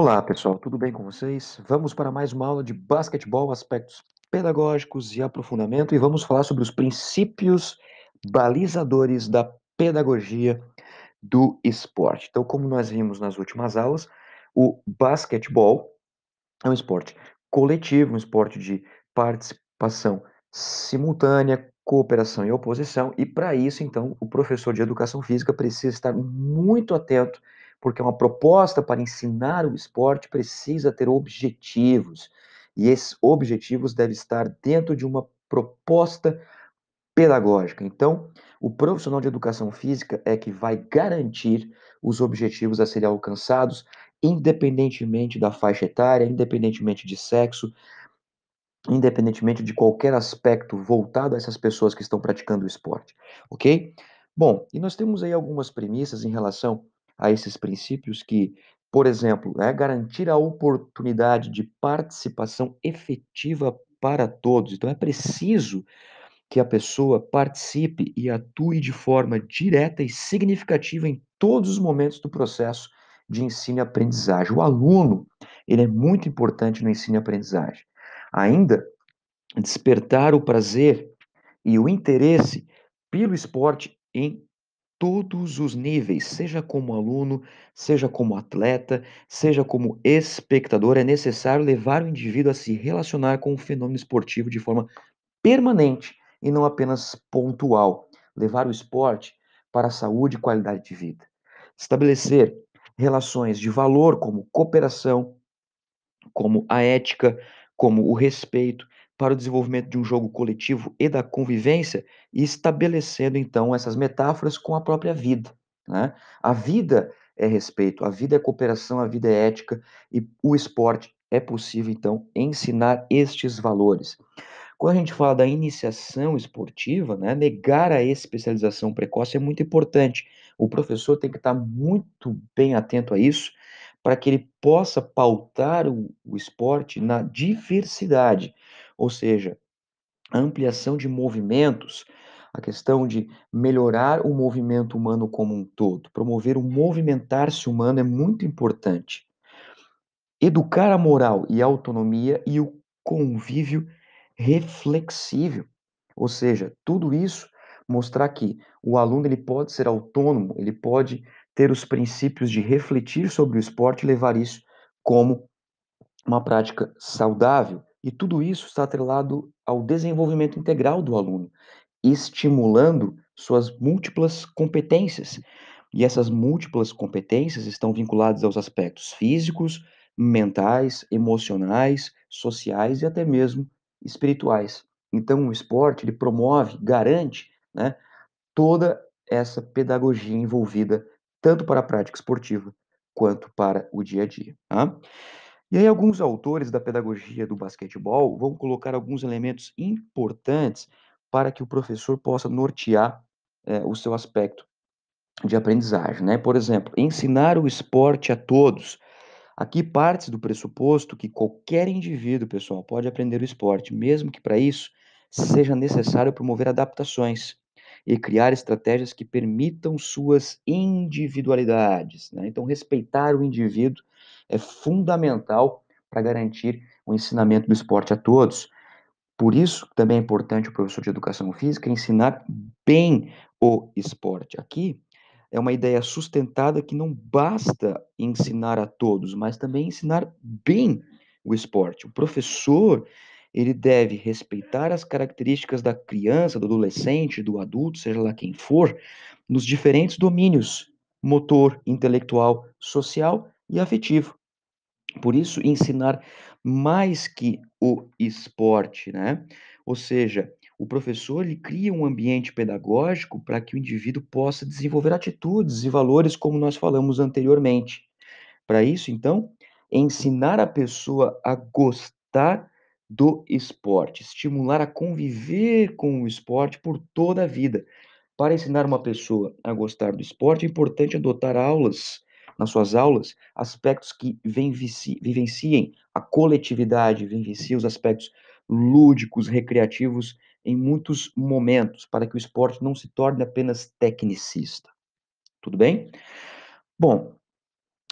Olá, pessoal, tudo bem com vocês? Vamos para mais uma aula de basquetebol, aspectos pedagógicos e aprofundamento, e vamos falar sobre os princípios balizadores da pedagogia do esporte. Então, como nós vimos nas últimas aulas, o basquetebol é um esporte coletivo, um esporte de participação simultânea, cooperação e oposição, e para isso, então, o professor de educação física precisa estar muito atento porque uma proposta para ensinar o esporte precisa ter objetivos, e esses objetivos devem estar dentro de uma proposta pedagógica. Então, o profissional de educação física é que vai garantir os objetivos a serem alcançados, independentemente da faixa etária, independentemente de sexo, independentemente de qualquer aspecto voltado a essas pessoas que estão praticando o esporte, ok? Bom, e nós temos aí algumas premissas em relação a esses princípios que, por exemplo, é garantir a oportunidade de participação efetiva para todos. Então é preciso que a pessoa participe e atue de forma direta e significativa em todos os momentos do processo de ensino e aprendizagem. O aluno, ele é muito importante no ensino e aprendizagem. Ainda despertar o prazer e o interesse pelo esporte em todos os níveis, seja como aluno, seja como atleta, seja como espectador, é necessário levar o indivíduo a se relacionar com o fenômeno esportivo de forma permanente e não apenas pontual. Levar o esporte para a saúde e qualidade de vida. Estabelecer relações de valor como cooperação, como a ética, como o respeito para o desenvolvimento de um jogo coletivo e da convivência, e estabelecendo então essas metáforas com a própria vida. Né? A vida é respeito, a vida é cooperação, a vida é ética, e o esporte é possível então ensinar estes valores. Quando a gente fala da iniciação esportiva, né, negar a especialização precoce é muito importante. O professor tem que estar muito bem atento a isso para que ele possa pautar o, o esporte na diversidade. Ou seja, a ampliação de movimentos, a questão de melhorar o movimento humano como um todo, promover o uhum. movimentar-se humano é muito importante. Educar a moral e a autonomia e o convívio reflexível. Ou seja, tudo isso mostrar que o aluno ele pode ser autônomo, ele pode ter os princípios de refletir sobre o esporte e levar isso como uma prática saudável. E tudo isso está atrelado ao desenvolvimento integral do aluno, estimulando suas múltiplas competências. E essas múltiplas competências estão vinculadas aos aspectos físicos, mentais, emocionais, sociais e até mesmo espirituais. Então, o esporte ele promove, garante, né, toda essa pedagogia envolvida tanto para a prática esportiva quanto para o dia a dia. Tá? E aí, alguns autores da pedagogia do basquetebol vão colocar alguns elementos importantes para que o professor possa nortear é, o seu aspecto de aprendizagem. Né? Por exemplo, ensinar o esporte a todos. Aqui parte do pressuposto que qualquer indivíduo, pessoal, pode aprender o esporte, mesmo que para isso seja necessário promover adaptações e criar estratégias que permitam suas individualidades. Né? Então, respeitar o indivíduo é fundamental para garantir o ensinamento do esporte a todos. Por isso, também é importante o professor de educação física ensinar bem o esporte. Aqui é uma ideia sustentada que não basta ensinar a todos, mas também ensinar bem o esporte. O professor ele deve respeitar as características da criança, do adolescente, do adulto, seja lá quem for, nos diferentes domínios motor, intelectual, social e afetivo. Por isso, ensinar mais que o esporte, né? Ou seja, o professor ele cria um ambiente pedagógico para que o indivíduo possa desenvolver atitudes e valores como nós falamos anteriormente. Para isso, então, ensinar a pessoa a gostar do esporte, estimular a conviver com o esporte por toda a vida. Para ensinar uma pessoa a gostar do esporte, é importante adotar aulas nas suas aulas aspectos que vivenciem a coletividade, vivenciem os aspectos lúdicos, recreativos em muitos momentos, para que o esporte não se torne apenas tecnicista. Tudo bem? Bom,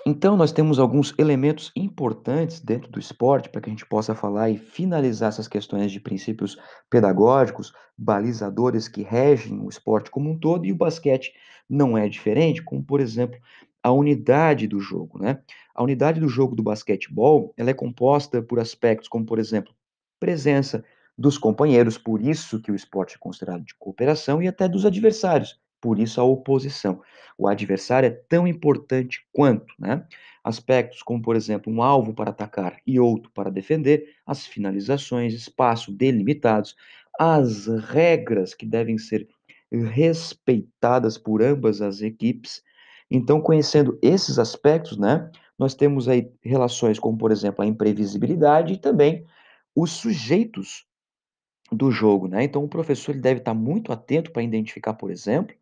então nós temos alguns elementos importantes dentro do esporte para que a gente possa falar e finalizar essas questões de princípios pedagógicos, balizadores que regem o esporte como um todo, e o basquete não é diferente, como por exemplo, a unidade do jogo, né? A unidade do jogo do basquetebol, ela é composta por aspectos como, por exemplo, presença dos companheiros, por isso que o esporte é considerado de cooperação, e até dos adversários, por isso a oposição. O adversário é tão importante quanto, né? Aspectos como, por exemplo, um alvo para atacar e outro para defender, as finalizações, espaço delimitados, as regras que devem ser respeitadas por ambas as equipes então, conhecendo esses aspectos, né, nós temos aí relações como, por exemplo, a imprevisibilidade e também os sujeitos do jogo, né? Então, o professor ele deve estar muito atento para identificar, por exemplo,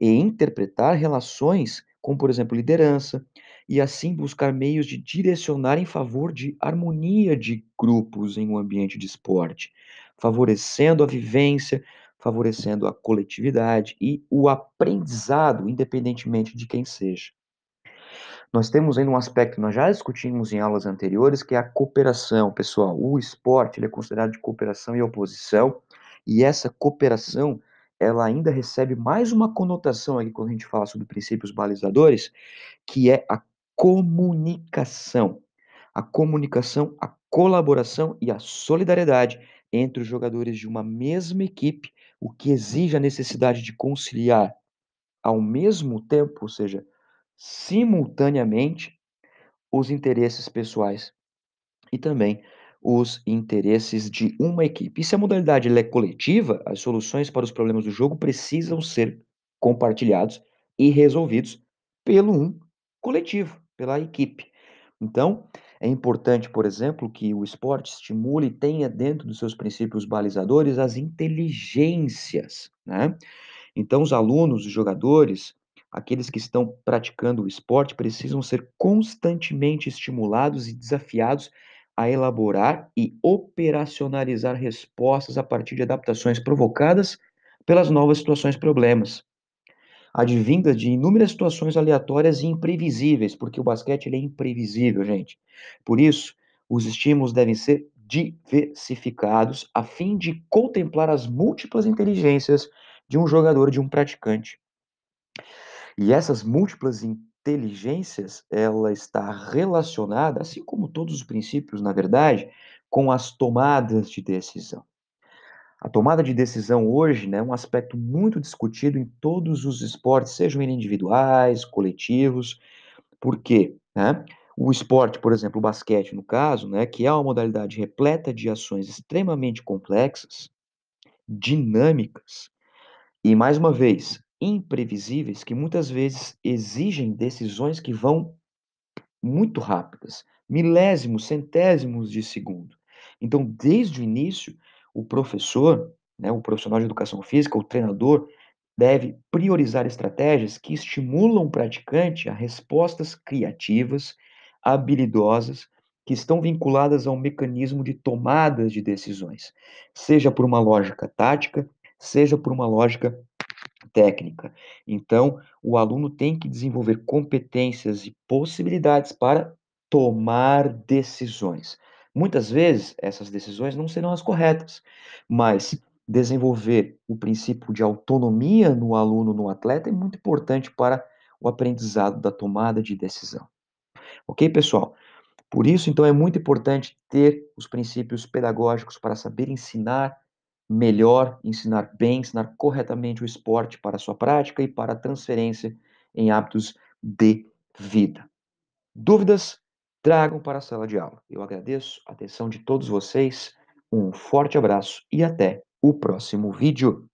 e interpretar relações como, por exemplo, liderança, e assim buscar meios de direcionar em favor de harmonia de grupos em um ambiente de esporte, favorecendo a vivência favorecendo a coletividade e o aprendizado, independentemente de quem seja. Nós temos ainda um aspecto que nós já discutimos em aulas anteriores, que é a cooperação, pessoal. O esporte ele é considerado de cooperação e oposição, e essa cooperação ela ainda recebe mais uma conotação aqui quando a gente fala sobre princípios balizadores, que é a comunicação. A comunicação, a colaboração e a solidariedade entre os jogadores de uma mesma equipe o que exige a necessidade de conciliar ao mesmo tempo, ou seja, simultaneamente, os interesses pessoais e também os interesses de uma equipe. E se é a modalidade é coletiva, as soluções para os problemas do jogo precisam ser compartilhados e resolvidos pelo um coletivo, pela equipe. Então, é importante, por exemplo, que o esporte estimule e tenha dentro dos seus princípios balizadores as inteligências, né? Então, os alunos, os jogadores, aqueles que estão praticando o esporte, precisam ser constantemente estimulados e desafiados a elaborar e operacionalizar respostas a partir de adaptações provocadas pelas novas situações problemas advindas de inúmeras situações aleatórias e imprevisíveis, porque o basquete é imprevisível, gente. Por isso, os estímulos devem ser diversificados a fim de contemplar as múltiplas inteligências de um jogador, de um praticante. E essas múltiplas inteligências, ela está relacionada, assim como todos os princípios, na verdade, com as tomadas de decisão. A tomada de decisão hoje né, é um aspecto muito discutido em todos os esportes, sejam eles individuais, coletivos, porque né, o esporte, por exemplo, o basquete, no caso, né, que é uma modalidade repleta de ações extremamente complexas, dinâmicas e, mais uma vez, imprevisíveis, que muitas vezes exigem decisões que vão muito rápidas milésimos, centésimos de segundo. Então, desde o início, o professor, né, o profissional de educação física, o treinador, deve priorizar estratégias que estimulam o praticante a respostas criativas, habilidosas, que estão vinculadas ao mecanismo de tomadas de decisões, seja por uma lógica tática, seja por uma lógica técnica. Então, o aluno tem que desenvolver competências e possibilidades para tomar decisões. Muitas vezes essas decisões não serão as corretas, mas desenvolver o princípio de autonomia no aluno, no atleta, é muito importante para o aprendizado da tomada de decisão. Ok, pessoal? Por isso, então, é muito importante ter os princípios pedagógicos para saber ensinar melhor, ensinar bem, ensinar corretamente o esporte para a sua prática e para a transferência em hábitos de vida. Dúvidas? tragam para a sala de aula. Eu agradeço a atenção de todos vocês, um forte abraço e até o próximo vídeo.